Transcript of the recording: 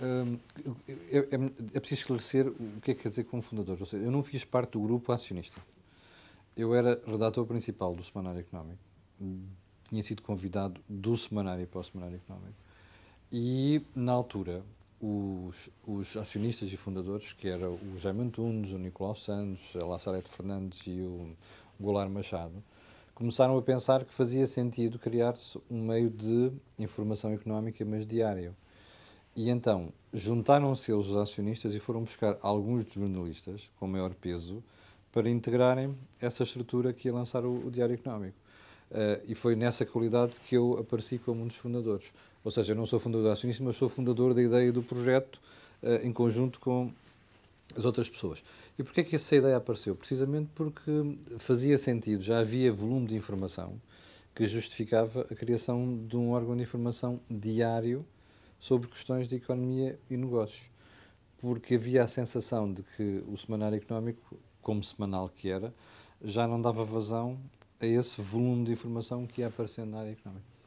é, é, é, preciso esclarecer o que é que quer dizer como fundador. Ou seja, eu não fiz parte do grupo acionista. Eu era redator principal do Semanário Económico. Tinha sido convidado do Semanário para o Semanário Económico. E, na altura, os, os acionistas e fundadores, que eram o Jaime Antunes, o Nicolau Santos, a Lazareto Fernandes e o Goulart Machado, começaram a pensar que fazia sentido criar-se um meio de informação económica mais diário e então juntaram-se eles, os acionistas, e foram buscar alguns dos jornalistas com maior peso para integrarem essa estrutura que ia lançar o, o Diário Económico. Uh, e foi nessa qualidade que eu apareci como um dos fundadores. Ou seja, eu não sou fundador acionista, mas sou fundador da ideia do projeto uh, em conjunto com as outras pessoas. E porquê é que essa ideia apareceu? Precisamente porque fazia sentido, já havia volume de informação que justificava a criação de um órgão de informação diário sobre questões de economia e negócios, porque havia a sensação de que o semanário económico, como semanal que era, já não dava vazão a esse volume de informação que ia aparecendo na área económica.